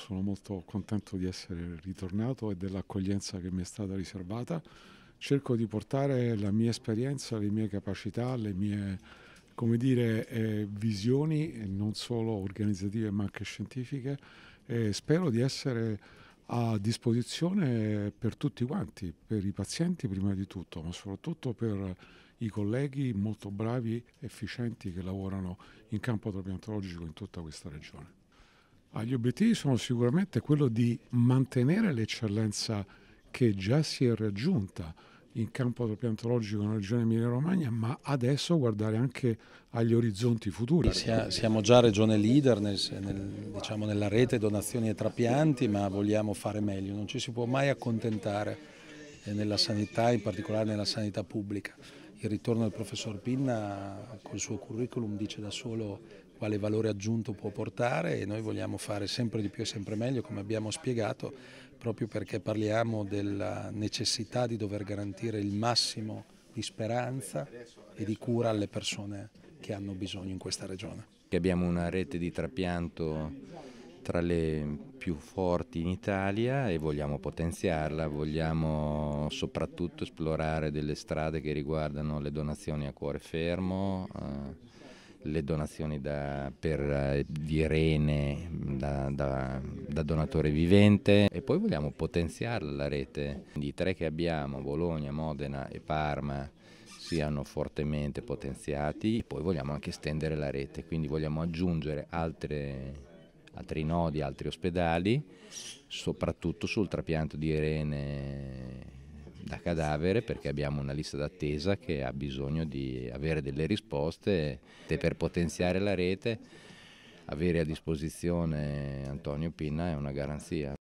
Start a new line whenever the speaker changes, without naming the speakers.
sono molto contento di essere ritornato e dell'accoglienza che mi è stata riservata. Cerco di portare la mia esperienza, le mie capacità, le mie dire, eh, visioni, non solo organizzative ma anche scientifiche, e spero di essere a disposizione per tutti quanti, per i pazienti prima di tutto, ma soprattutto per i colleghi molto bravi, efficienti che lavorano in campo trapiantologico in tutta questa regione. Ah, gli obiettivi sono sicuramente quello di mantenere l'eccellenza che già si è raggiunta in campo paleontologico nella regione Emilia-Romagna, ma adesso guardare anche agli orizzonti futuri. Siamo
già regione leader nel, nel, diciamo nella rete donazioni e trapianti, ma vogliamo fare meglio, non ci si può mai accontentare eh, nella sanità, in particolare nella sanità pubblica. Il ritorno del professor Pinna col suo curriculum dice da solo quale valore aggiunto può portare e noi vogliamo fare sempre di più e sempre meglio, come abbiamo spiegato, proprio perché parliamo della necessità di dover garantire il massimo di speranza e di cura alle persone che hanno bisogno in questa regione.
Abbiamo una rete di trapianto tra le più forti in Italia e vogliamo potenziarla, vogliamo soprattutto esplorare delle strade che riguardano le donazioni a cuore fermo, eh, le donazioni da, per, eh, di rene da, da, da, donatore vivente e poi vogliamo potenziarla la rete. I tre che abbiamo, Bologna, Modena e Parma, siano fortemente potenziati, poi vogliamo anche estendere la rete, quindi vogliamo aggiungere altre altri nodi, altri ospedali, soprattutto sul trapianto di rene da cadavere perché abbiamo una lista d'attesa che ha bisogno di avere delle risposte e per potenziare la rete. Avere a disposizione Antonio Pinna è una garanzia.